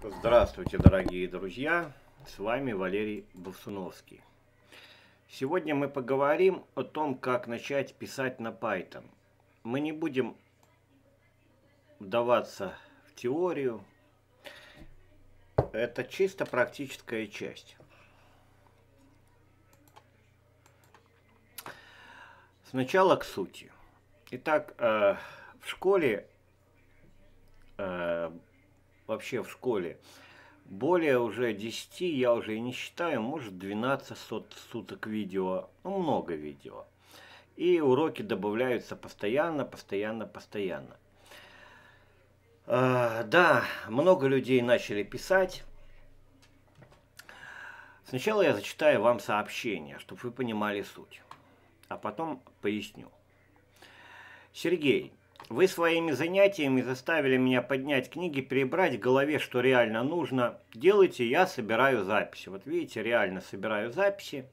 Здравствуйте, дорогие друзья! С вами Валерий Бовсуновский. Сегодня мы поговорим о том, как начать писать на Python. Мы не будем вдаваться в теорию. Это чисто практическая часть. Сначала к сути. Итак, э, в школе э, вообще в школе. Более уже 10, я уже и не считаю, может 12 сот, суток видео, ну много видео. И уроки добавляются постоянно, постоянно, постоянно. А, да, много людей начали писать. Сначала я зачитаю вам сообщение, чтобы вы понимали суть, а потом поясню. Сергей, вы своими занятиями заставили меня поднять книги, перебрать в голове, что реально нужно. Делайте, я собираю записи. Вот видите, реально собираю записи.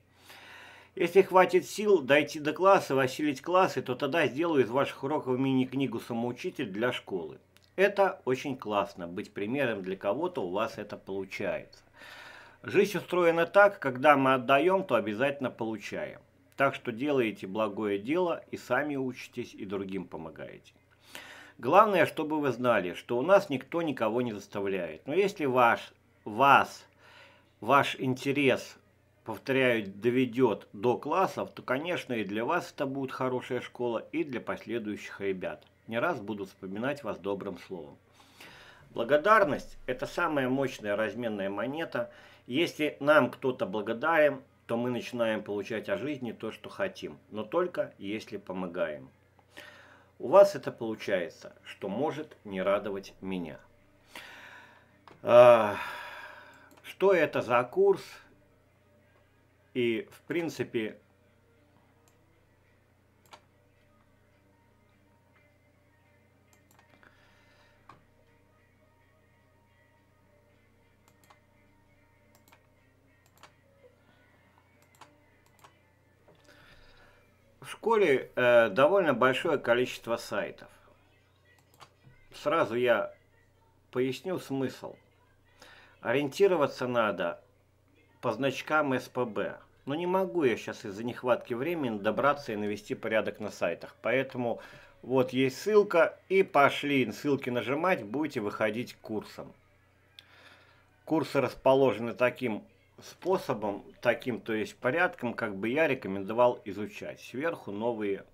Если хватит сил дойти до класса, осилить классы, то тогда сделаю из ваших уроков мини-книгу «Самоучитель» для школы. Это очень классно, быть примером для кого-то у вас это получается. Жизнь устроена так, когда мы отдаем, то обязательно получаем. Так что делаете благое дело и сами учитесь, и другим помогаете. Главное, чтобы вы знали, что у нас никто никого не заставляет. Но если ваш, вас, ваш интерес, повторяю, доведет до классов, то, конечно, и для вас это будет хорошая школа, и для последующих ребят. Не раз буду вспоминать вас добрым словом. Благодарность – это самая мощная разменная монета. Если нам кто-то благодарен, то мы начинаем получать от жизни то, что хотим, но только если помогаем. У вас это получается, что может не радовать меня. А, что это за курс? И, в принципе, школе э, довольно большое количество сайтов. Сразу я поясню смысл. Ориентироваться надо по значкам СПБ. Но не могу я сейчас из-за нехватки времени добраться и навести порядок на сайтах. Поэтому вот есть ссылка и пошли ссылки нажимать, будете выходить курсом. Курсы расположены таким способом, таким, то есть порядком, как бы я рекомендовал изучать сверху новые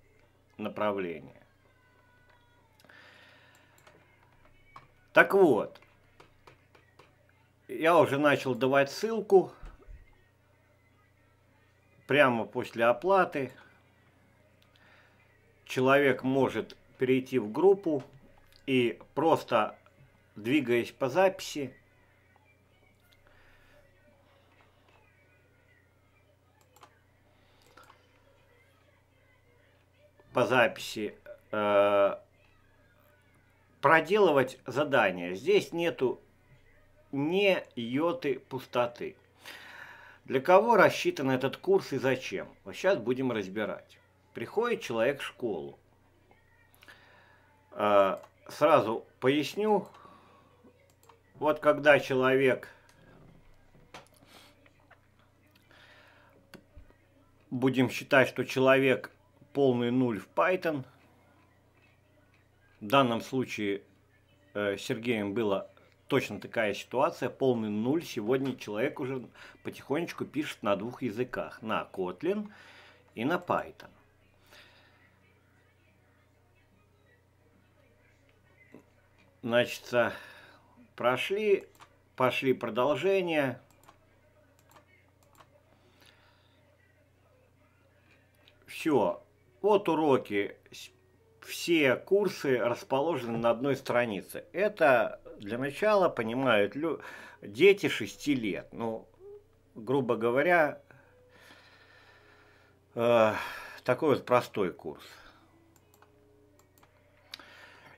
направления. Так вот, я уже начал давать ссылку прямо после оплаты. Человек может перейти в группу и просто двигаясь по записи, по записи э, проделывать задание Здесь нету ни йоты пустоты. Для кого рассчитан этот курс и зачем? Вот сейчас будем разбирать. Приходит человек в школу. Э, сразу поясню. Вот когда человек будем считать, что человек полный нуль в Python. В данном случае э, Сергеем было точно такая ситуация, полный нуль. Сегодня человек уже потихонечку пишет на двух языках, на Kotlin и на Python. Значит, э, прошли, пошли продолжения. Все, вот уроки все курсы расположены на одной странице. Это для начала понимают лю... дети 6 лет. Ну, грубо говоря, э, такой вот простой курс.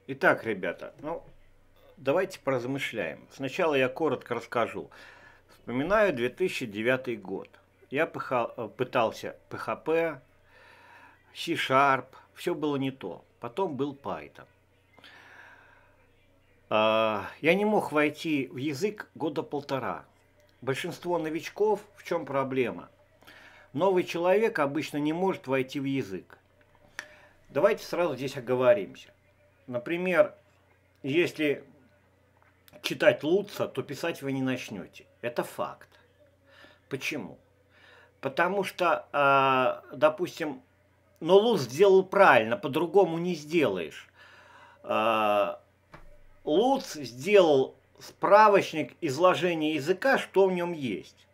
Итак, ребята, ну, давайте поразмышляем. Сначала я коротко расскажу. Вспоминаю 2009 год. Я э, пытался ПХП, C-Sharp, все было не то. Потом был Python. А, я не мог войти в язык года полтора. Большинство новичков, в чем проблема? Новый человек обычно не может войти в язык. Давайте сразу здесь оговоримся. Например, если читать Луца, то писать вы не начнете. Это факт. Почему? Потому что, а, допустим, но Лу сделал правильно, по-другому не сделаешь. А, Луц сделал справочник изложения языка, что в нем есть.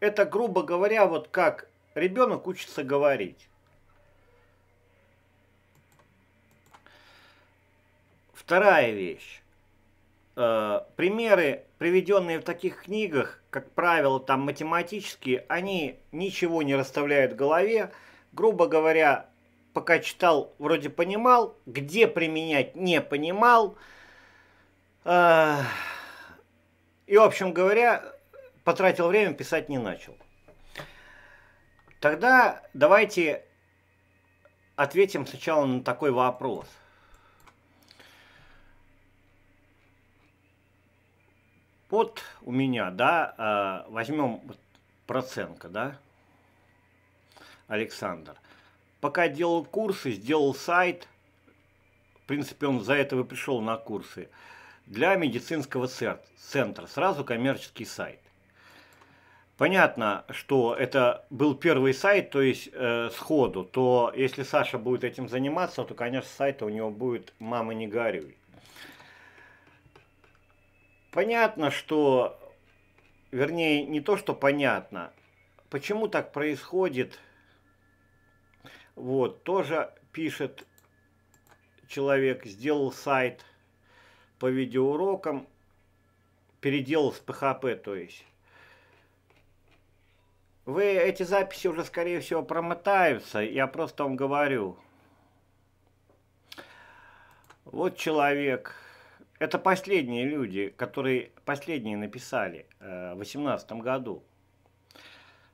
Это, грубо говоря, вот как ребенок учится говорить. Вторая вещь. А, примеры, приведенные в таких книгах, как правило, там математические, они ничего не расставляют в голове, грубо говоря, пока читал, вроде понимал, где применять не понимал. Э, и, в общем говоря, потратил время, писать не начал. Тогда давайте ответим сначала на такой вопрос. Вот у меня, да, э, возьмем процентка, да, Александр. Пока делал курсы, сделал сайт. В принципе, он за этого пришел на курсы. Для медицинского центра. Сразу коммерческий сайт. Понятно, что это был первый сайт, то есть э, сходу, то если Саша будет этим заниматься, то, конечно, сайта у него будет «Мама, не горюй». Понятно, что, вернее, не то, что понятно, почему так происходит – вот, тоже пишет человек, сделал сайт по видеоурокам, переделал с PHP, то есть. Вы эти записи уже, скорее всего, промотаются, я просто вам говорю. Вот человек, это последние люди, которые последние написали э, в 2018 году.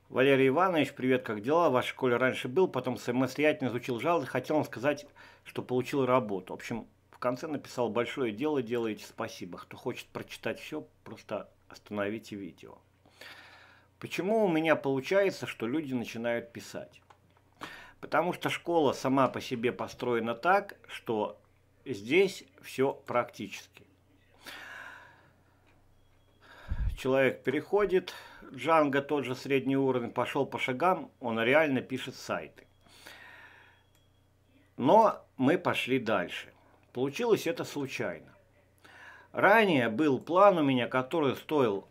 Валерий Иванович, привет, как дела? В вашей школе раньше был, потом самостоятельно изучил жалобы, хотел вам сказать, что получил работу. В общем, в конце написал большое дело, делаете спасибо. Кто хочет прочитать все, просто остановите видео. Почему у меня получается, что люди начинают писать? Потому что школа сама по себе построена так, что здесь все практически. Человек переходит, Джанга тот же средний уровень, пошел по шагам, он реально пишет сайты. Но мы пошли дальше. Получилось это случайно. Ранее был план у меня, который стоил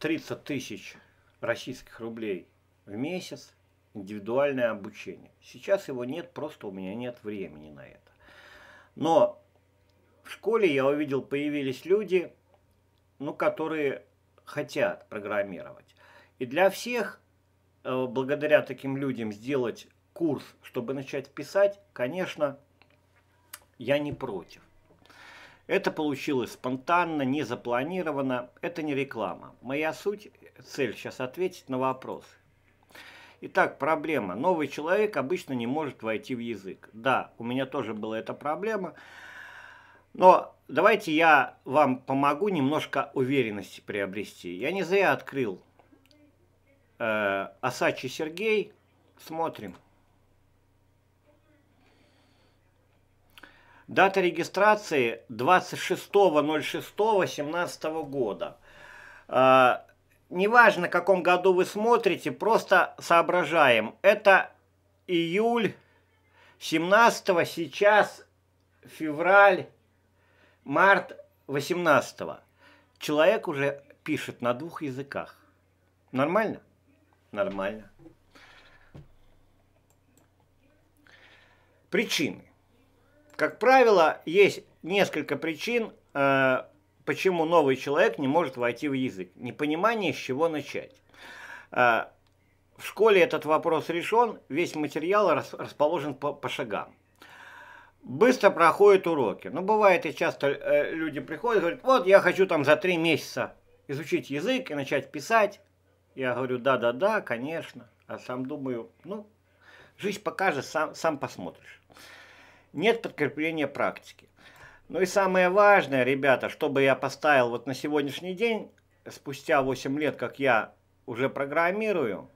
30 тысяч российских рублей в месяц, индивидуальное обучение. Сейчас его нет, просто у меня нет времени на это. Но в школе я увидел, появились люди, ну, которые хотят программировать. И для всех, э, благодаря таким людям, сделать курс, чтобы начать писать, конечно, я не против. Это получилось спонтанно, не запланировано, это не реклама. Моя суть, цель сейчас ответить на вопросы. Итак, проблема. Новый человек обычно не может войти в язык. Да, у меня тоже была эта проблема. Проблема. Но давайте я вам помогу немножко уверенности приобрести. Я не зря открыл э, Осачи Сергей. Смотрим. Дата регистрации 26.06.17 года. Э, неважно, в каком году вы смотрите, просто соображаем. Это июль 17 сейчас февраль Март 18 -го. Человек уже пишет на двух языках. Нормально? Нормально. Причины. Как правило, есть несколько причин, э, почему новый человек не может войти в язык. Непонимание, с чего начать. Э, в школе этот вопрос решен, весь материал расположен по, по шагам быстро проходят уроки. Но ну, бывает и часто э, люди приходят и говорят, вот я хочу там за три месяца изучить язык и начать писать. Я говорю, да-да-да, конечно. А сам думаю, ну, жизнь покажет, сам, сам посмотришь. Нет подкрепления практики. Ну и самое важное, ребята, чтобы я поставил вот на сегодняшний день, спустя 8 лет, как я уже программирую,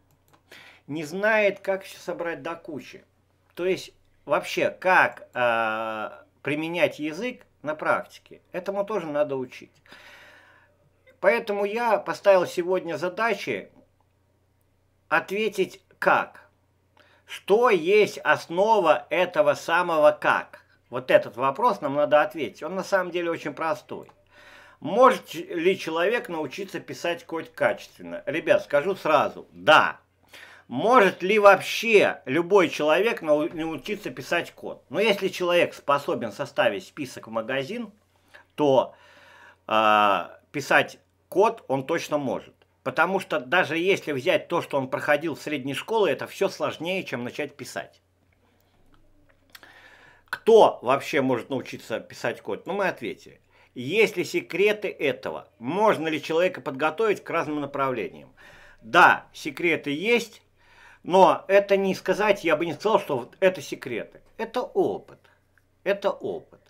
не знает, как собрать до кучи. То есть вообще, как э, применять язык на практике, этому тоже надо учить. Поэтому я поставил сегодня задачи ответить как. Что есть основа этого самого как? Вот этот вопрос нам надо ответить. Он на самом деле очень простой. Может ли человек научиться писать код качественно? Ребят, скажу сразу, да. Может ли вообще любой человек научиться писать код? Но если человек способен составить список в магазин, то э, писать код он точно может. Потому что даже если взять то, что он проходил в средней школе, это все сложнее, чем начать писать. Кто вообще может научиться писать код? Ну, мы ответили. Есть ли секреты этого? Можно ли человека подготовить к разным направлениям? Да, секреты есть, но это не сказать, я бы не сказал, что это секреты. Это опыт. Это опыт.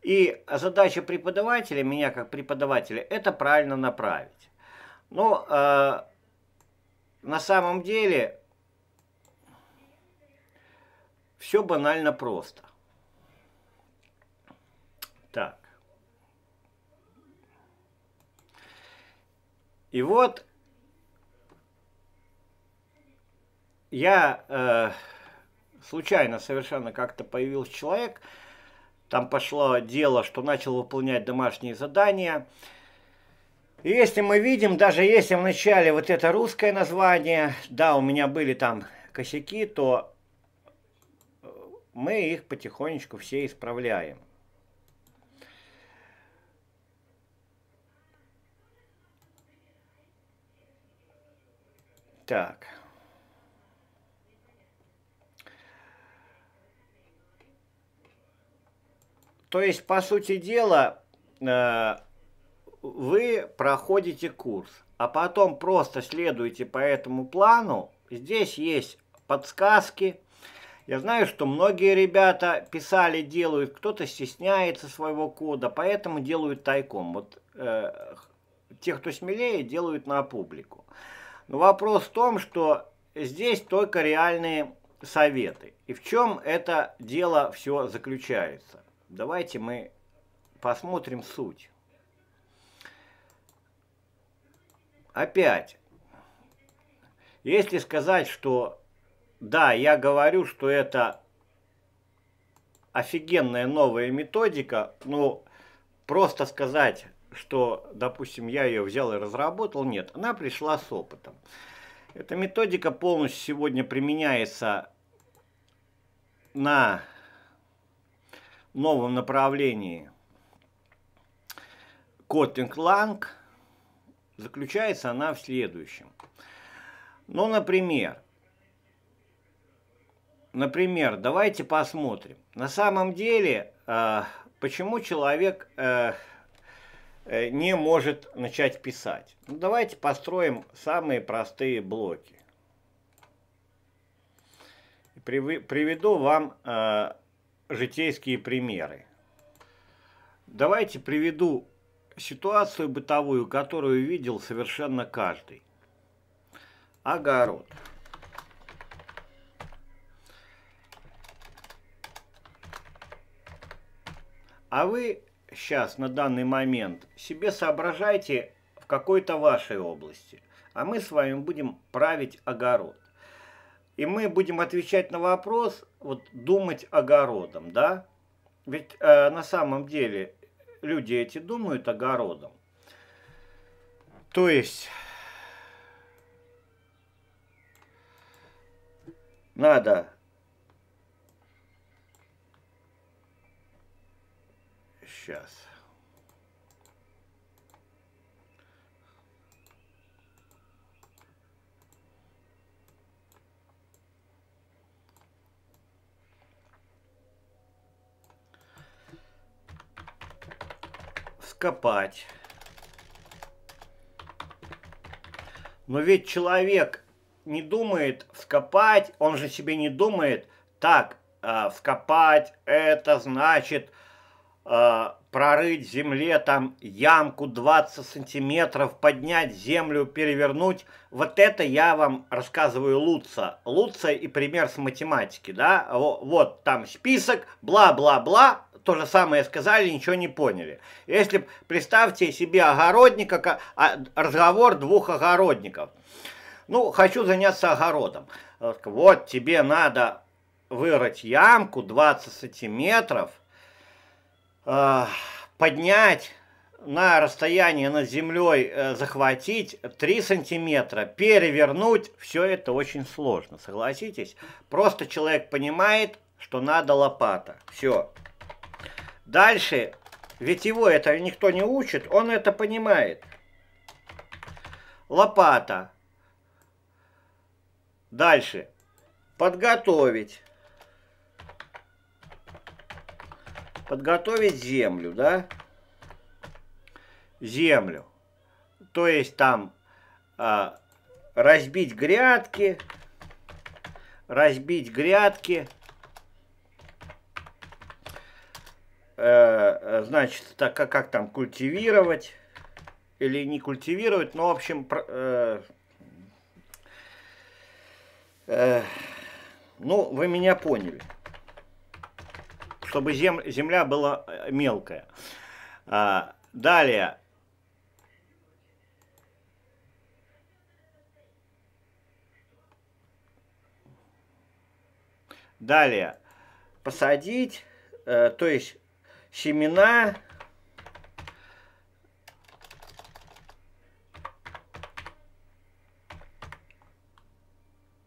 И задача преподавателя, меня как преподавателя, это правильно направить. Но э, на самом деле все банально просто. Так. И вот я э, случайно совершенно как-то появился человек, там пошло дело, что начал выполнять домашние задания. И если мы видим, даже если вначале вот это русское название, да, у меня были там косяки, то э, мы их потихонечку все исправляем. Так. То есть, по сути дела, э, вы проходите курс, а потом просто следуете по этому плану. Здесь есть подсказки. Я знаю, что многие ребята писали, делают, кто-то стесняется своего кода, поэтому делают тайком. Вот э, те, кто смелее, делают на публику. Но вопрос в том, что здесь только реальные советы. И в чем это дело все заключается? Давайте мы посмотрим суть. Опять, если сказать, что да, я говорю, что это офигенная новая методика, но просто сказать, что, допустим, я ее взял и разработал, нет, она пришла с опытом. Эта методика полностью сегодня применяется на новом направлении Коттинг Ланг заключается она в следующем. Ну, например, например, давайте посмотрим. На самом деле, э, почему человек э, э не может начать писать? Ну, давайте построим самые простые блоки. Приведу вам э, житейские примеры. Давайте приведу ситуацию бытовую, которую видел совершенно каждый. Огород. А вы сейчас, на данный момент, себе соображайте в какой-то вашей области. А мы с вами будем править огород. И мы будем отвечать на вопрос, вот думать огородом, да? Ведь э, на самом деле люди эти думают огородом. То есть надо сейчас. копать. Но ведь человек не думает вскопать, он же себе не думает, так, э, вскопать это значит э, прорыть в земле там ямку 20 сантиметров, поднять землю, перевернуть. Вот это я вам рассказываю Луца. Луца и пример с математики, да? Вот, вот там список, бла-бла-бла, то же самое сказали, ничего не поняли. Если представьте себе огородника, а, разговор двух огородников. Ну, хочу заняться огородом. Э, вот тебе надо вырыть ямку 20 сантиметров, э, поднять на расстояние над землей э, захватить 3 сантиметра, перевернуть, все это очень сложно, согласитесь? Просто человек понимает, что надо лопата. Все. Дальше, ведь его это никто не учит, он это понимает. Лопата. Дальше. Подготовить. Подготовить землю, да? Землю. То есть там а, разбить грядки, разбить грядки, Э, э, значит, так, как, как там культивировать или не культивировать, но, в общем, э, э, ну, вы меня поняли, чтобы зем, земля была э, мелкая. А, далее, далее, посадить, э, то есть семена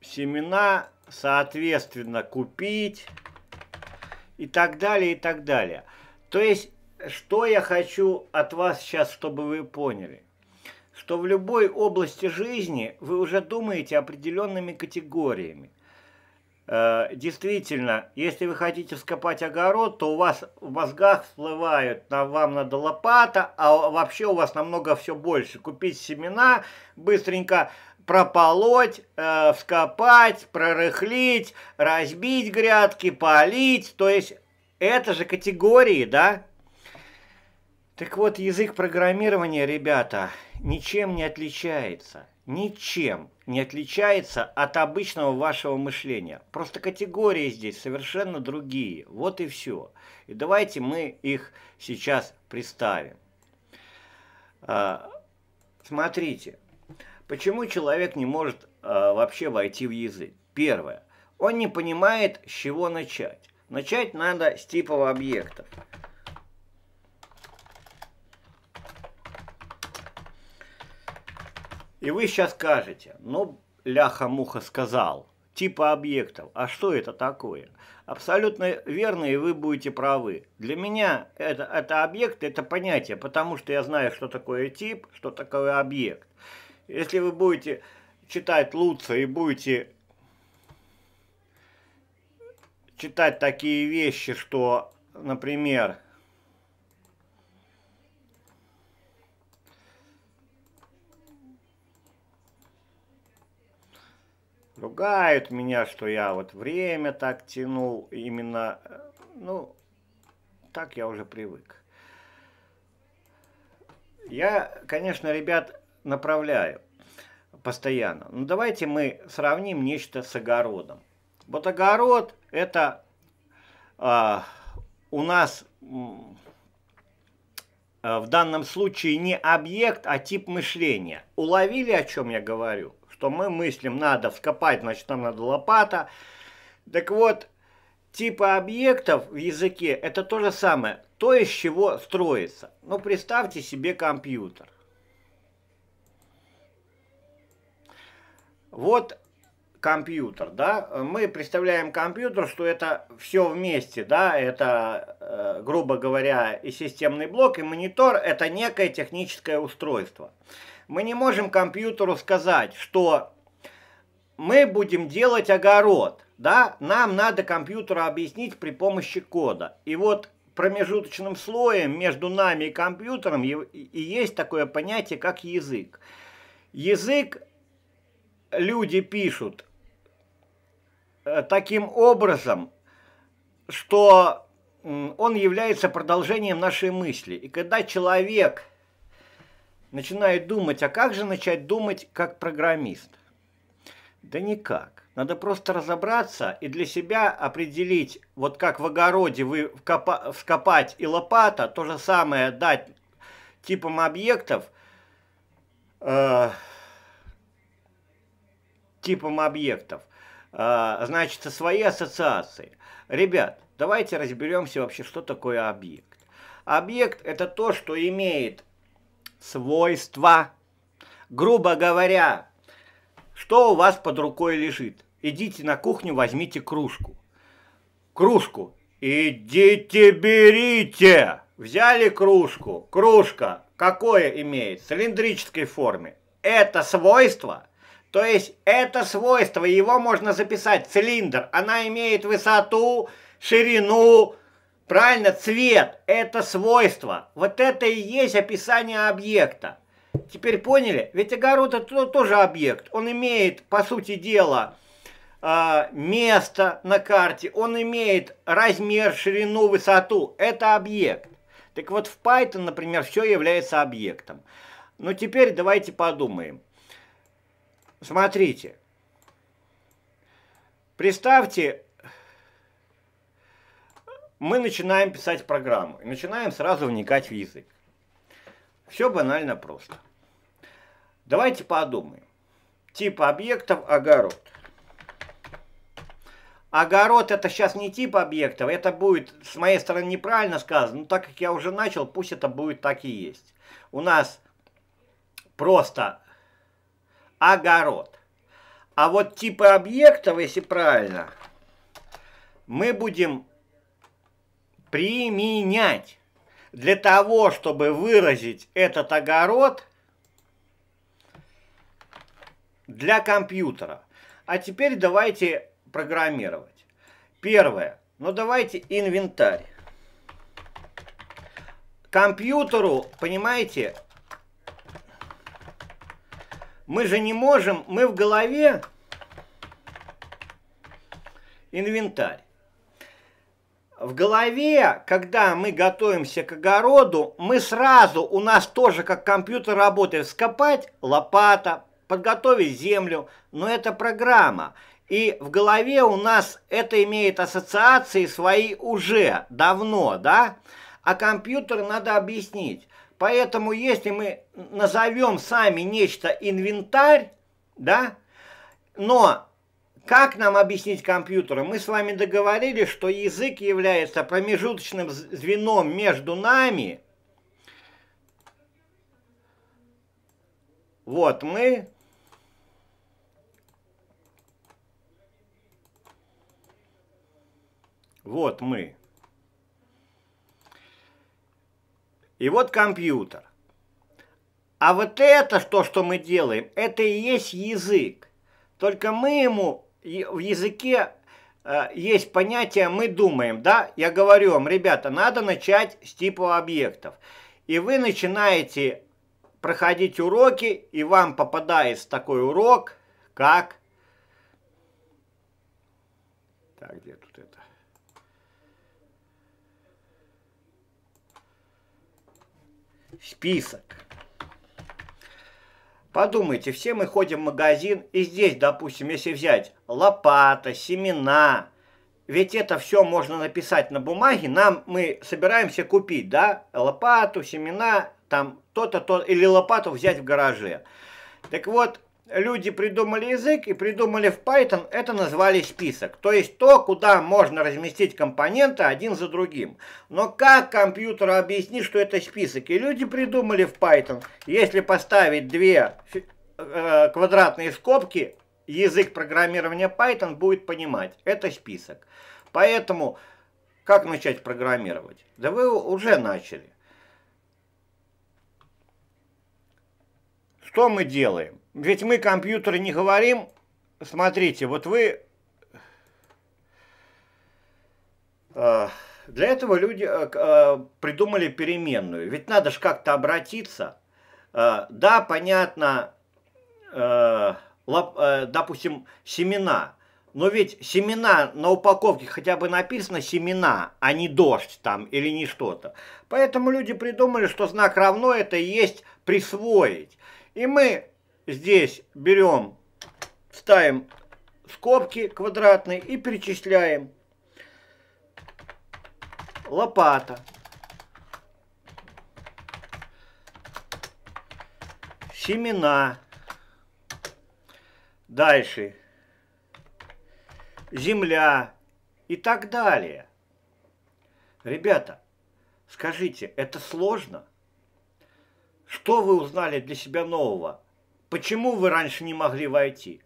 семена, соответственно, купить и так далее, и так далее. То есть, что я хочу от вас сейчас, чтобы вы поняли? Что в любой области жизни вы уже думаете определенными категориями. Э, действительно, если вы хотите вскопать огород, то у вас в мозгах всплывают, вам надо лопата, а вообще у вас намного все больше. Купить семена, быстренько прополоть, э, вскопать, прорыхлить, разбить грядки, полить, то есть это же категории, да? Так вот, язык программирования, ребята, ничем не отличается ничем не отличается от обычного вашего мышления. Просто категории здесь совершенно другие. Вот и все. И давайте мы их сейчас представим. А, смотрите, почему человек не может а, вообще войти в язык? Первое. Он не понимает, с чего начать. Начать надо с типов объектов. И вы сейчас скажете, ну, ляха-муха сказал, типа объектов, а что это такое? Абсолютно верно, и вы будете правы. Для меня это, это объект, это понятие, потому что я знаю, что такое тип, что такое объект. Если вы будете читать Луца и будете читать такие вещи, что, например, Ругают меня, что я вот время так тянул, именно, э, ну, так я уже привык. Я, конечно, ребят направляю постоянно. Но ну, давайте мы сравним нечто с огородом. Вот огород – это а, у нас э, в данном случае не объект, а тип мышления. Уловили, о чем я говорю? что мы мыслим, надо вскопать, значит, нам надо лопата. Так вот, типа объектов в языке – это то же самое, то, из чего строится. Ну, представьте себе компьютер. Вот компьютер, да, мы представляем компьютер, что это все вместе, да, это, э, грубо говоря, и системный блок, и монитор, это некое техническое устройство. Мы не можем компьютеру сказать, что мы будем делать огород. Да, нам надо компьютеру объяснить при помощи кода. И вот промежуточным слоем между нами и компьютером и есть такое понятие, как язык. Язык люди пишут э, таким образом, что он является продолжением нашей мысли. И когда человек начинает думать, а как же начать думать как программист? Да никак. Надо просто разобраться и для себя определить, вот как в огороде вы вкопа, вскопать и лопата, то же самое дать типам объектов, э, типам объектов, э, значит, свои ассоциации. Ребят, давайте разберемся вообще, что такое объект. Объект – это то, что имеет свойства. Грубо говоря, что у вас под рукой лежит? Идите на кухню, возьмите кружку. Кружку. Идите, берите. Взяли кружку. Кружка. Какое имеет? цилиндрической форме. Это свойство? То есть это свойство, его можно записать, цилиндр. Она имеет высоту, ширину, Правильно, цвет – это свойство. Вот это и есть описание объекта. Теперь поняли? Ведь огород – это тоже объект. Он имеет, по сути дела, а, место на карте. Он имеет размер, ширину, высоту. Это объект. Так вот, в Python, например, все является объектом. Но теперь давайте подумаем. Смотрите. Представьте, мы начинаем писать программу и начинаем сразу вникать в язык. Все банально просто. Давайте подумаем. Тип объектов – огород. Огород – это сейчас не тип объектов, это будет с моей стороны неправильно сказано, но так как я уже начал, пусть это будет так и есть. У нас просто огород. А вот типы объектов, если правильно, мы будем применять. Для того, чтобы выразить этот огород для компьютера. А теперь давайте программировать. Первое. Ну давайте инвентарь. Компьютеру, понимаете, мы же не можем, мы в голове инвентарь в голове, когда мы готовимся к огороду, мы сразу, у нас тоже как компьютер работает, скопать лопата, подготовить землю, но это программа. И в голове у нас это имеет ассоциации свои уже давно, да? А компьютер надо объяснить. Поэтому если мы назовем сами нечто инвентарь, да, но как нам объяснить компьютеры? Мы с вами договорились, что язык является промежуточным звеном между нами. Вот мы... Вот мы. И вот компьютер. А вот это, то, что мы делаем, это и есть язык. Только мы ему в языке э, есть понятие «мы думаем», да? Я говорю вам, ребята, надо начать с типа объектов. И вы начинаете проходить уроки, и вам попадается такой урок, как... Так, где тут это? Список. Подумайте, все мы ходим в магазин, и здесь, допустим, если взять лопата, семена, ведь это все можно написать на бумаге, нам мы собираемся купить, да, лопату, семена, там то-то, то, или лопату взять в гараже. Так вот, люди придумали язык и придумали в Python, это назвали список. То есть то, куда можно разместить компоненты один за другим. Но как компьютеру объяснить, что это список? И люди придумали в Python, если поставить две э, квадратные скобки, язык программирования Python будет понимать, это список. Поэтому, как начать программировать? Да вы уже начали. что мы делаем? Ведь мы компьютеры не говорим. Смотрите, вот вы... Э, для этого люди э, э, придумали переменную. Ведь надо же как-то обратиться. Да, понятно, допустим, семена. Но ведь семена на упаковке хотя бы написано семена, а не дождь там или не что-то. Поэтому люди придумали, что знак равно это и есть присвоить. И мы здесь берем, ставим скобки квадратные и перечисляем лопата. Семена. Дальше. Земля. И так далее. Ребята, скажите, это сложно? Что вы узнали для себя нового? Почему вы раньше не могли войти?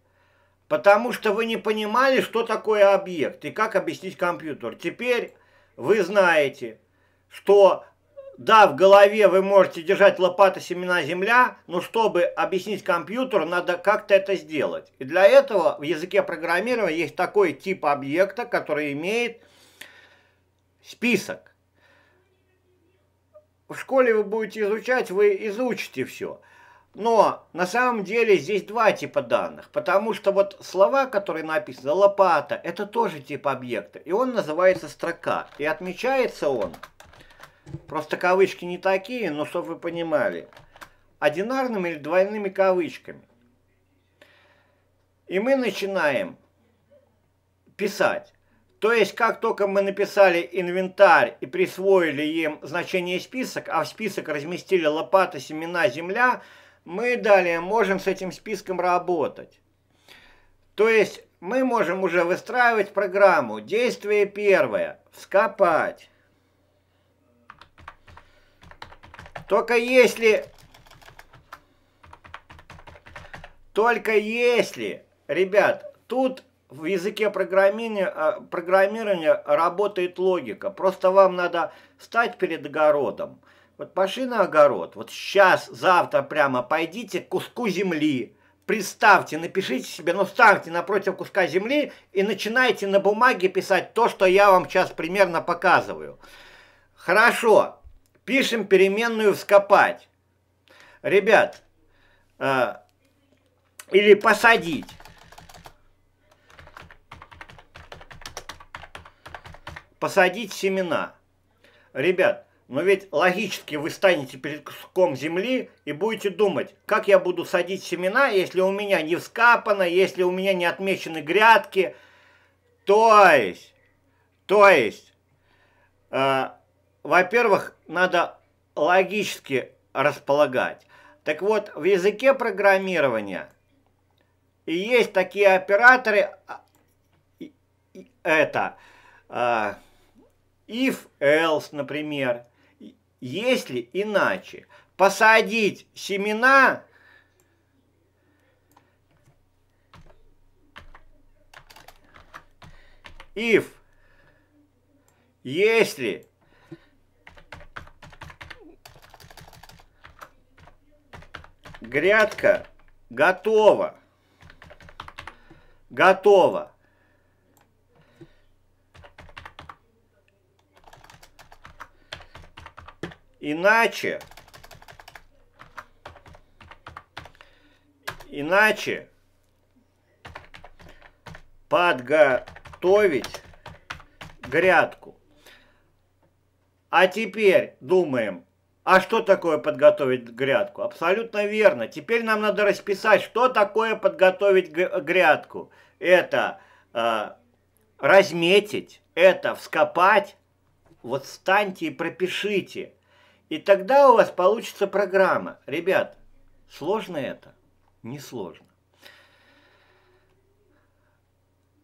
Потому что вы не понимали, что такое объект и как объяснить компьютер. Теперь вы знаете, что да, в голове вы можете держать лопата, семена, земля, но чтобы объяснить компьютеру, надо как-то это сделать. И для этого в языке программирования есть такой тип объекта, который имеет список в школе вы будете изучать, вы изучите все. Но на самом деле здесь два типа данных, потому что вот слова, которые написаны, лопата, это тоже тип объекта, и он называется строка, и отмечается он, просто кавычки не такие, но чтобы вы понимали, одинарными или двойными кавычками. И мы начинаем писать. То есть, как только мы написали инвентарь и присвоили им значение список, а в список разместили лопата, семена, земля, мы далее можем с этим списком работать. То есть, мы можем уже выстраивать программу. Действие первое. Вскопать. Только если... Только если, ребят, тут в языке программирования, а, программирования работает логика. Просто вам надо встать перед огородом. Вот пошли на огород, вот сейчас, завтра прямо пойдите к куску земли, представьте, напишите себе, ну ставьте напротив куска земли и начинайте на бумаге писать то, что я вам сейчас примерно показываю. Хорошо, пишем переменную «вскопать». Ребят, э, или «посадить». посадить семена. Ребят, но ведь логически вы станете перед куском земли и будете думать, как я буду садить семена, если у меня не вскапано, если у меня не отмечены грядки. То есть, то есть, э, во-первых, надо логически располагать. Так вот, в языке программирования и есть такие операторы, а, это... Э, if else, например, если иначе. Посадить семена if, если грядка готова, готова. Иначе, иначе подготовить грядку. А теперь думаем, а что такое подготовить грядку? Абсолютно верно. Теперь нам надо расписать, что такое подготовить грядку. Это э, разметить, это вскопать. Вот встаньте и пропишите – и тогда у вас получится программа. Ребят, сложно это? Не сложно.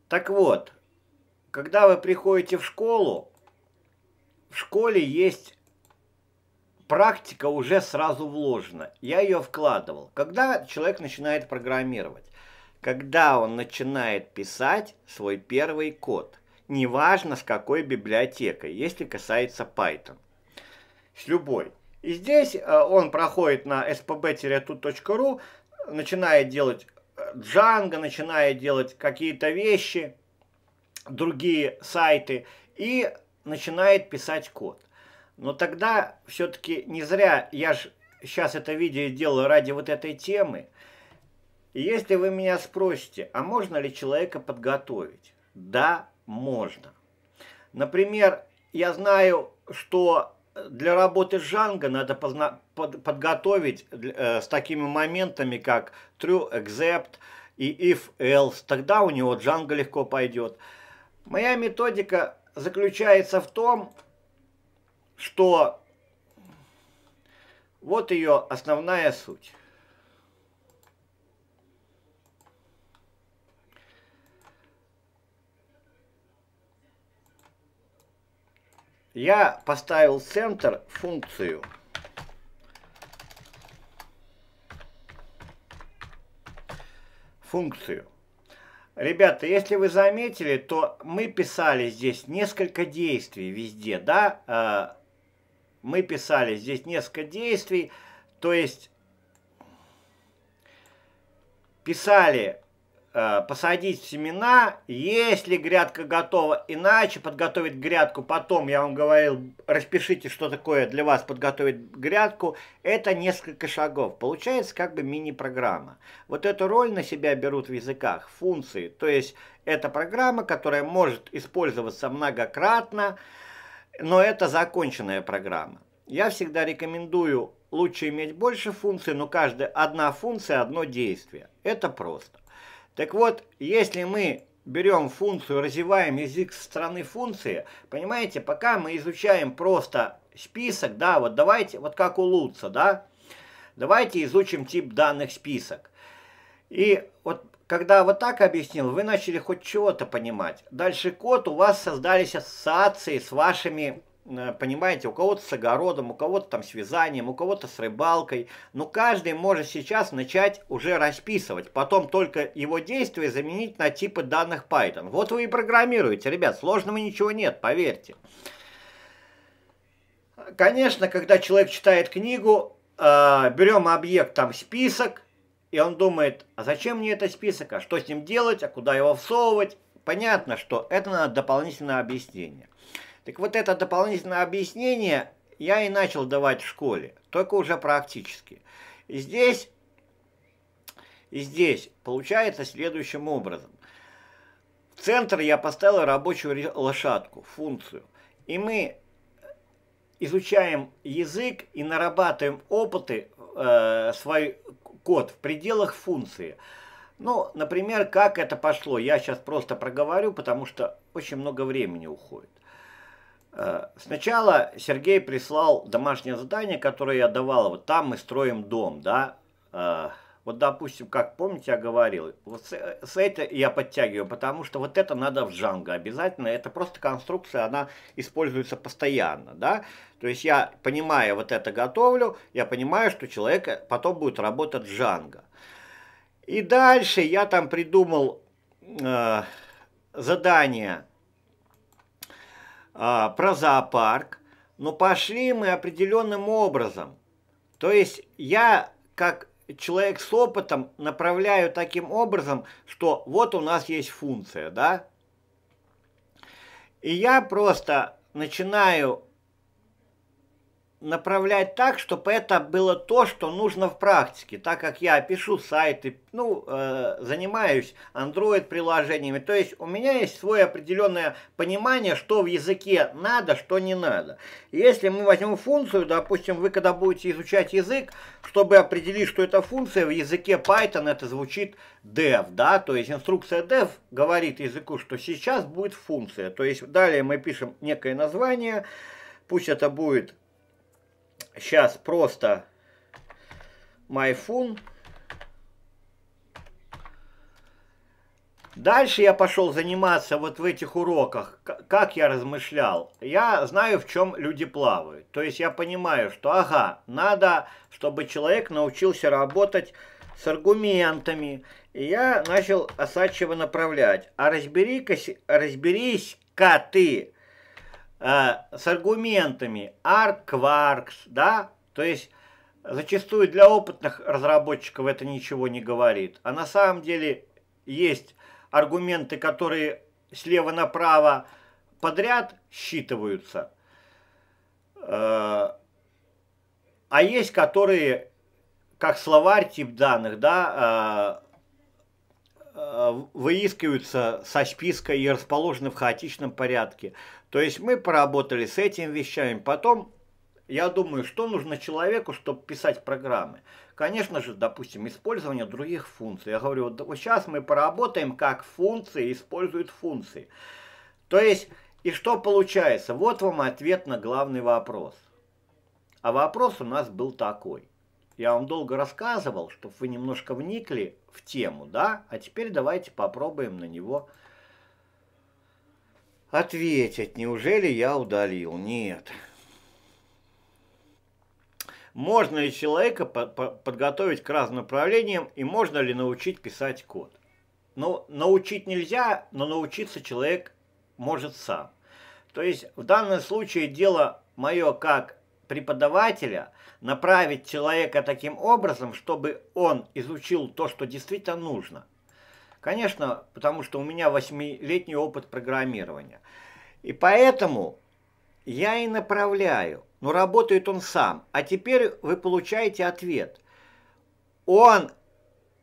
Так вот, когда вы приходите в школу, в школе есть практика уже сразу вложена. Я ее вкладывал. Когда человек начинает программировать? Когда он начинает писать свой первый код. Неважно, с какой библиотекой, если касается Python с любой. И здесь э, он проходит на spb-tut.ru, начинает делать Django, э, начинает делать какие-то вещи, другие сайты и начинает писать код. Но тогда все-таки не зря, я же сейчас это видео делаю ради вот этой темы. И если вы меня спросите, а можно ли человека подготовить? Да, можно. Например, я знаю, что для работы жанга надо подготовить э, с такими моментами, как true, except и if, else. Тогда у него джанга легко пойдет. Моя методика заключается в том, что вот ее основная суть. я поставил центр функцию. Функцию. Ребята, если вы заметили, то мы писали здесь несколько действий везде, да? А, мы писали здесь несколько действий, то есть писали Э, посадить семена, если грядка готова, иначе подготовить грядку потом, я вам говорил, распишите, что такое для вас подготовить грядку, это несколько шагов, получается как бы мини-программа. Вот эту роль на себя берут в языках функции, то есть это программа, которая может использоваться многократно, но это законченная программа. Я всегда рекомендую лучше иметь больше функций, но каждая одна функция, одно действие. Это просто. Так вот, если мы берем функцию, развиваем язык со стороны функции, понимаете, пока мы изучаем просто список, да, вот давайте, вот как у Луца, да, давайте изучим тип данных список. И вот когда вот так объяснил, вы начали хоть чего-то понимать. Дальше код, у вас создались ассоциации с вашими Э, понимаете, у кого-то с огородом, у кого-то там с вязанием, у кого-то с рыбалкой. Но каждый может сейчас начать уже расписывать, потом только его действия заменить на типы данных Python. Вот вы и программируете, ребят, сложного ничего нет, поверьте. Конечно, когда человек читает книгу, э, берем объект, там список, и он думает, а зачем мне этот список, а что с ним делать, а куда его всовывать. Понятно, что это надо дополнительное объяснение. Так вот это дополнительное объяснение я и начал давать в школе, только уже практически. И здесь, и здесь получается следующим образом. В центр я поставил рабочую лошадку, функцию. И мы изучаем язык и нарабатываем опыты, э, свой код в пределах функции. Ну, например, как это пошло, я сейчас просто проговорю, потому что очень много времени уходит. Э, сначала Сергей прислал домашнее задание, которое я давал. Вот там мы строим дом, да. Э, вот, допустим, как помните, я говорил, вот с, с этой я подтягиваю, потому что вот это надо в джанго обязательно. Это просто конструкция, она используется постоянно, да. То есть я, понимая вот это готовлю, я понимаю, что человек э, потом будет работать джанго. И дальше я там придумал э, задание а, про зоопарк, но ну, пошли мы определенным образом. То есть я, как человек с опытом, направляю таким образом, что вот у нас есть функция, да? И я просто начинаю направлять так, чтобы это было то, что нужно в практике, так как я пишу сайты, ну, э, занимаюсь Android-приложениями, то есть у меня есть свое определенное понимание, что в языке надо, что не надо. Если мы возьмем функцию, допустим, вы когда будете изучать язык, чтобы определить, что это функция, в языке Python это звучит dev, да, то есть инструкция dev говорит языку, что сейчас будет функция, то есть далее мы пишем некое название, пусть это будет сейчас просто Майфун. Дальше я пошел заниматься вот в этих уроках, как я размышлял. Я знаю, в чем люди плавают. То есть я понимаю, что ага, надо, чтобы человек научился работать с аргументами. И я начал Осадчего направлять. А разбери-ка разберись-ка ты Э, с аргументами арт-кваркс, да, то есть зачастую для опытных разработчиков это ничего не говорит. А на самом деле есть аргументы, которые слева направо подряд считываются, э, а есть которые как словарь тип данных, да, э, Э, выискиваются со списка и расположены в хаотичном порядке. То есть мы поработали с этими вещами. Потом, я думаю, что нужно человеку, чтобы писать программы? Конечно же, допустим, использование других функций. Я говорю, вот, сейчас мы поработаем, как функции используют функции. То есть, и что получается? Вот вам ответ на главный вопрос. А вопрос у нас был такой – я вам долго рассказывал, чтобы вы немножко вникли в тему, да? А теперь давайте попробуем на него ответить. Неужели я удалил? Нет. Можно ли человека подготовить к разным направлениям и можно ли научить писать код? Ну, научить нельзя, но научиться человек может сам. То есть в данном случае дело мое как преподавателя направить человека таким образом, чтобы он изучил то, что действительно нужно. Конечно, потому что у меня восьмилетний опыт программирования. И поэтому я и направляю. Но работает он сам. А теперь вы получаете ответ. Он,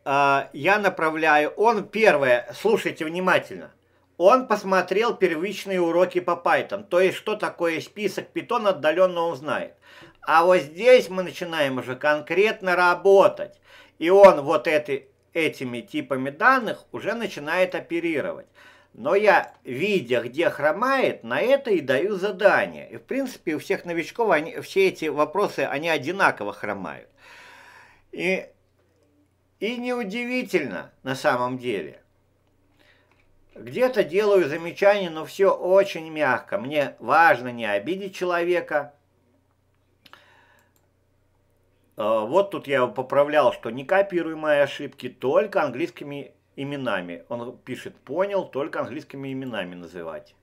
э, я направляю, он первое, слушайте внимательно – он посмотрел первичные уроки по Python, то есть что такое список Python отдаленно он знает. А вот здесь мы начинаем уже конкретно работать. И он вот эти, этими типами данных уже начинает оперировать. Но я, видя, где хромает, на это и даю задание. И, в принципе, у всех новичков они, все эти вопросы, они одинаково хромают. И, и неудивительно на самом деле. Где-то делаю замечания, но все очень мягко. Мне важно не обидеть человека. А, вот тут я поправлял, что не копируй мои ошибки, только английскими именами. Он пишет, понял, только английскими именами называть.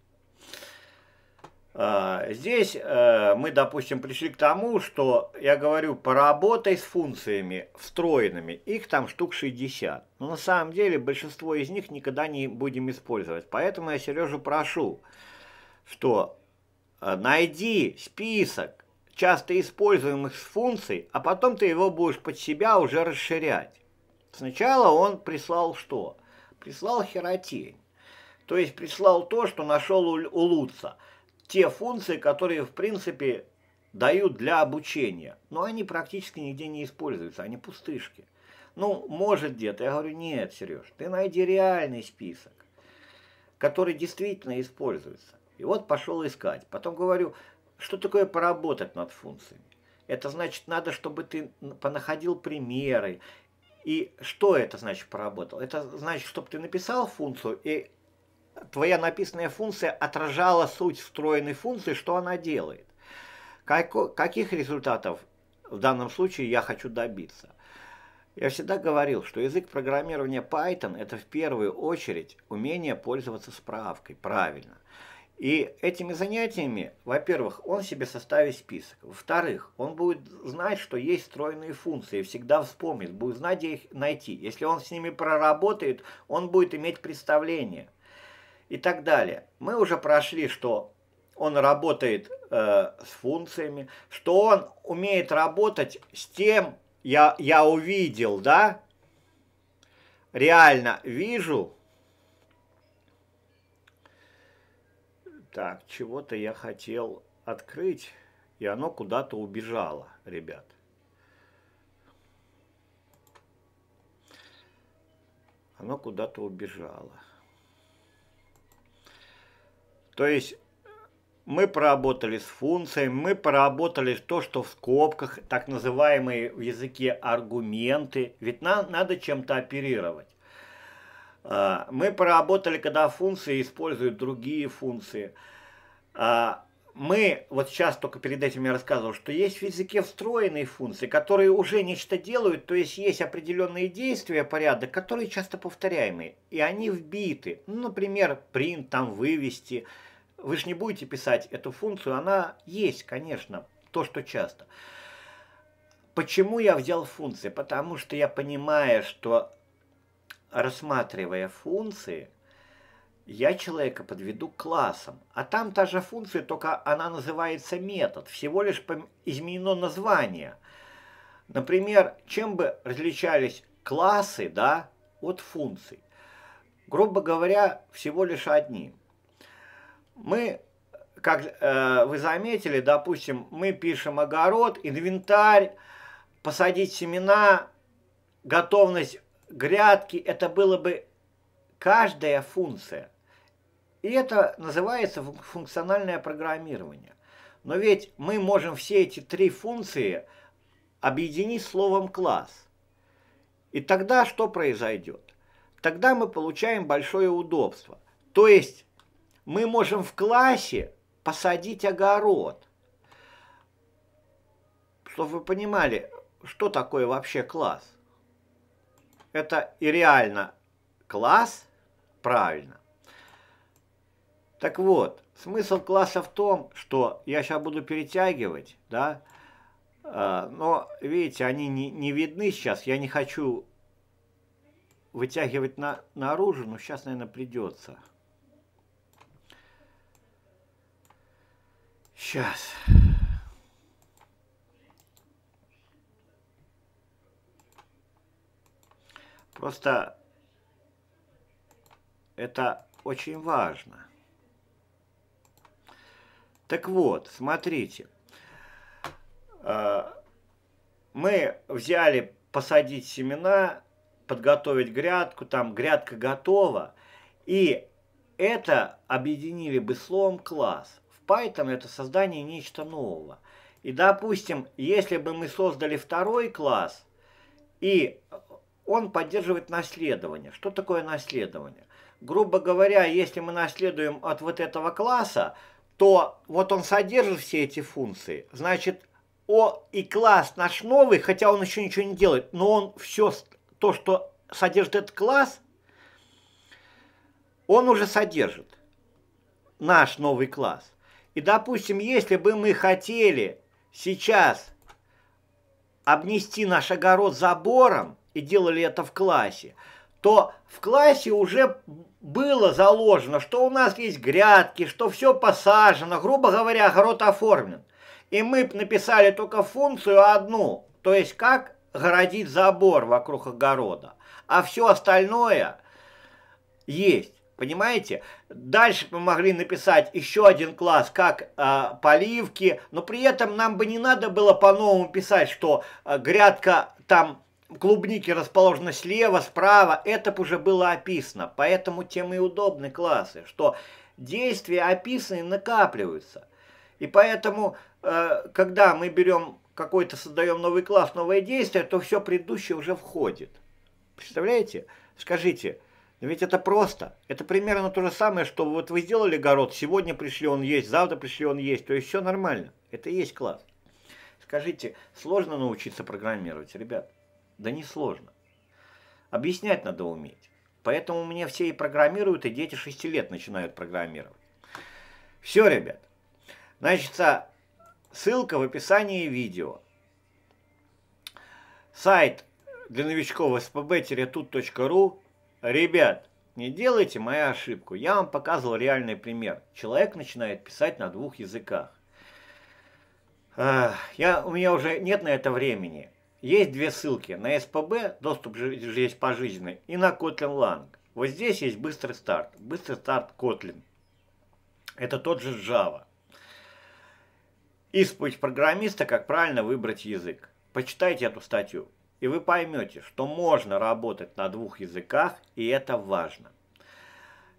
Э, здесь э, мы, допустим, пришли к тому, что, я говорю, поработай с функциями встроенными, их там штук 60. Но на самом деле большинство из них никогда не будем использовать. Поэтому я Сережу прошу, что э, найди список часто используемых функций, а потом ты его будешь под себя уже расширять. Сначала он прислал что? Прислал херотень. То есть прислал то, что нашел у, у Луца – те функции, которые, в принципе, дают для обучения. Но они практически нигде не используются, они пустышки. Ну, может где-то. Я говорю, нет, Сереж, ты найди реальный список, который действительно используется. И вот пошел искать. Потом говорю, что такое поработать над функциями? Это значит, надо, чтобы ты понаходил примеры. И что это значит поработал? Это значит, чтобы ты написал функцию и твоя написанная функция отражала суть встроенной функции, что она делает. Как, каких результатов в данном случае я хочу добиться? Я всегда говорил, что язык программирования Python – это в первую очередь умение пользоваться справкой правильно. И этими занятиями, во-первых, он себе составит список. Во-вторых, он будет знать, что есть встроенные функции, всегда вспомнит, будет знать, где их найти. Если он с ними проработает, он будет иметь представление – и так далее. Мы уже прошли, что он работает э, с функциями, что он умеет работать с тем, я, я увидел, да, реально вижу. Так, чего-то я хотел открыть, и оно куда-то убежало, ребят. Оно куда-то убежало. То есть мы поработали с функцией, мы поработали то, что в скобках, так называемые в языке аргументы, ведь нам надо чем-то оперировать. А, мы поработали, когда функции используют другие функции. А, мы, вот сейчас только перед этим я рассказывал, что есть в языке встроенные функции, которые уже нечто делают, то есть есть определенные действия, порядок, которые часто повторяемые, и они вбиты. Ну, например, print, там, вывести. Вы же не будете писать эту функцию, она есть, конечно, то, что часто. Почему я взял функции? Потому что я понимаю, что рассматривая функции – я человека подведу к классам, а там та же функция, только она называется метод, всего лишь изменено название. Например, чем бы различались классы да, от функций? Грубо говоря, всего лишь одни. Мы, как э, вы заметили, допустим, мы пишем огород, инвентарь, посадить семена, готовность грядки, это было бы каждая функция – и это называется функциональное программирование. Но ведь мы можем все эти три функции объединить словом «класс». И тогда что произойдет? Тогда мы получаем большое удобство. То есть мы можем в классе посадить огород. Чтобы вы понимали, что такое вообще класс. Это и реально класс, правильно так вот, смысл класса в том, что я сейчас буду перетягивать, да, а, но, видите, они не, не видны сейчас, я не хочу вытягивать на, наружу, но сейчас, наверное, придется. Сейчас. Просто это очень важно. Так вот, смотрите. Э, мы взяли посадить семена, подготовить грядку, там грядка готова. И это объединили бы словом класс. В Python это создание нечто нового. И, допустим, если бы мы создали второй класс, и он поддерживает наследование. Что такое наследование? Грубо говоря, если мы наследуем от вот этого класса, то вот он содержит все эти функции. Значит, О и класс наш новый, хотя он еще ничего не делает, но он все, то, что содержит этот класс, он уже содержит наш новый класс. И, допустим, если бы мы хотели сейчас обнести наш огород забором и делали это в классе, то в классе уже было заложено, что у нас есть грядки, что все посажено, грубо говоря, огород оформлен. И мы написали только функцию одну, то есть как городить забор вокруг огорода. А все остальное есть, понимаете? Дальше мы могли написать еще один класс, как э, поливки, но при этом нам бы не надо было по-новому писать, что э, грядка там клубники расположены слева, справа, это уже было описано. Поэтому тем и удобны классы, что действия описаны накапливаются. И поэтому, э, когда мы берем какой-то, создаем новый класс, новое действие, то все предыдущее уже входит. Представляете? Скажите, ведь это просто. Это примерно то же самое, что вот вы сделали город, сегодня пришли он есть, завтра пришли он есть. То есть все нормально. Это и есть класс. Скажите, сложно научиться программировать, ребят? Да несложно. Объяснять надо уметь. Поэтому мне все и программируют, и дети 6 лет начинают программировать. Все, ребят. Значит, ссылка в описании видео. Сайт для новичков spb-tut.ru. Ребят, не делайте мою ошибку. Я вам показывал реальный пример. Человек начинает писать на двух языках. Я, у меня уже нет на это времени. Есть две ссылки на СПБ, доступ здесь пожизненный, и на Kotlin Lang. Вот здесь есть быстрый старт. Быстрый старт Kotlin. Это тот же Java. Исповедь программиста, как правильно выбрать язык. Почитайте эту статью, и вы поймете, что можно работать на двух языках, и это важно.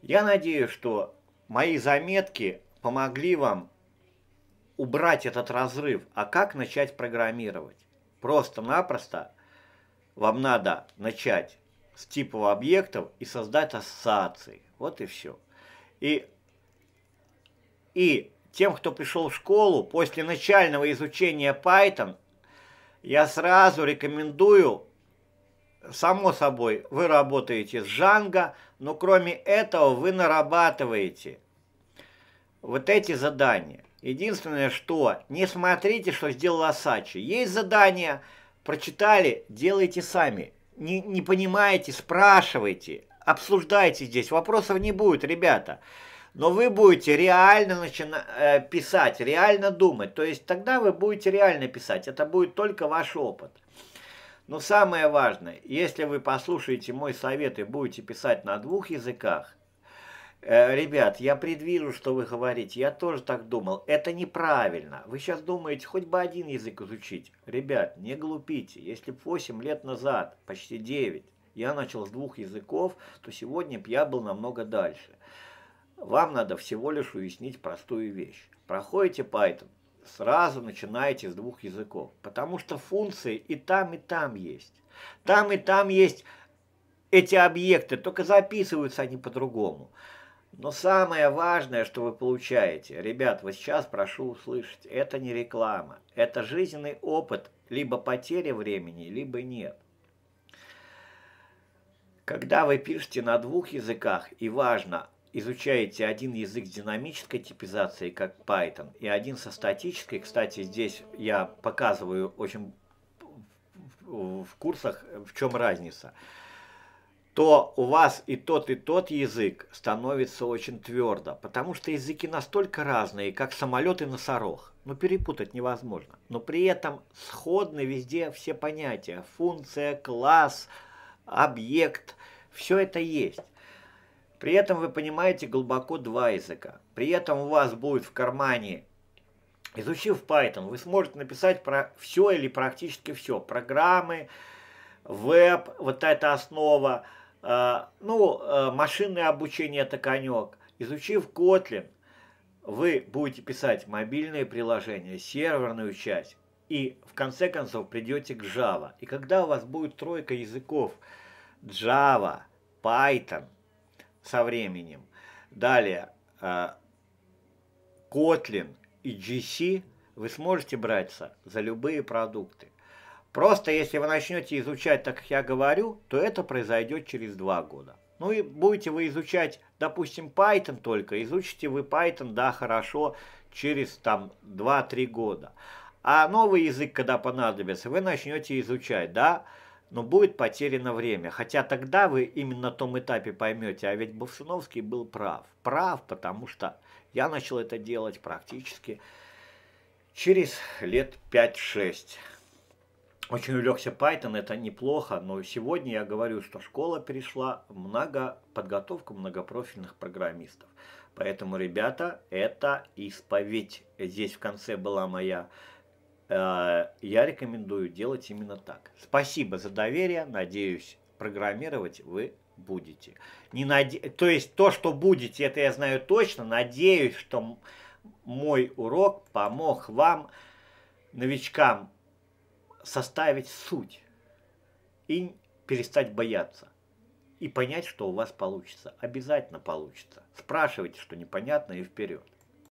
Я надеюсь, что мои заметки помогли вам убрать этот разрыв, а как начать программировать. Просто-напросто вам надо начать с типов объектов и создать ассоциации. Вот и все. И, и тем, кто пришел в школу, после начального изучения Python, я сразу рекомендую, само собой, вы работаете с Django, но кроме этого вы нарабатываете вот эти задания. Единственное, что не смотрите, что сделал Асачи. Есть задание, прочитали, делайте сами. Не, не понимаете, спрашивайте, обсуждайте здесь. Вопросов не будет, ребята. Но вы будете реально начина э, писать, реально думать. То есть тогда вы будете реально писать. Это будет только ваш опыт. Но самое важное, если вы послушаете мой совет и будете писать на двух языках, Э, ребят, я предвижу, что вы говорите, я тоже так думал. Это неправильно. Вы сейчас думаете, хоть бы один язык изучить. Ребят, не глупите. Если бы 8 лет назад, почти 9, я начал с двух языков, то сегодня бы я был намного дальше. Вам надо всего лишь уяснить простую вещь. Проходите Python, сразу начинаете с двух языков, потому что функции и там, и там есть. Там и там есть эти объекты, только записываются они по-другому. Но самое важное, что вы получаете, ребят, вот сейчас прошу услышать, это не реклама, это жизненный опыт, либо потеря времени, либо нет. Когда вы пишете на двух языках, и важно, изучаете один язык динамической типизации, как Python, и один со статической, кстати, здесь я показываю очень в курсах, в чем разница – то у вас и тот, и тот язык становится очень твердо, потому что языки настолько разные, как самолет и носорог. но ну, перепутать невозможно. Но при этом сходны везде все понятия. Функция, класс, объект. Все это есть. При этом вы понимаете глубоко два языка. При этом у вас будет в кармане Изучив Python, вы сможете написать про все или практически все. Программы, веб, вот эта основа, а, ну, э, машинное обучение – это конек. Изучив Kotlin, вы будете писать мобильные приложения, серверную часть, и в конце концов придете к Java. И когда у вас будет тройка языков Java, Python со временем, далее э, Kotlin и GC, вы сможете браться за любые продукты. Просто если вы начнете изучать так, как я говорю, то это произойдет через два года. Ну и будете вы изучать, допустим, Python только, изучите вы Python, да, хорошо, через там 2-3 года. А новый язык, когда понадобится, вы начнете изучать, да, но будет потеряно время. Хотя тогда вы именно на том этапе поймете, а ведь Бовсуновский был прав. Прав, потому что я начал это делать практически через лет 5-6 очень увлекся Python, это неплохо, но сегодня я говорю, что школа перешла в много, подготовку многопрофильных программистов. Поэтому, ребята, это исповедь. Здесь в конце была моя э, я рекомендую делать именно так. Спасибо за доверие, надеюсь, программировать вы будете. Не наде... То есть то, что будете, это я знаю точно. Надеюсь, что мой урок помог вам, новичкам, составить суть и перестать бояться. И понять, что у вас получится. Обязательно получится. Спрашивайте, что непонятно, и вперед.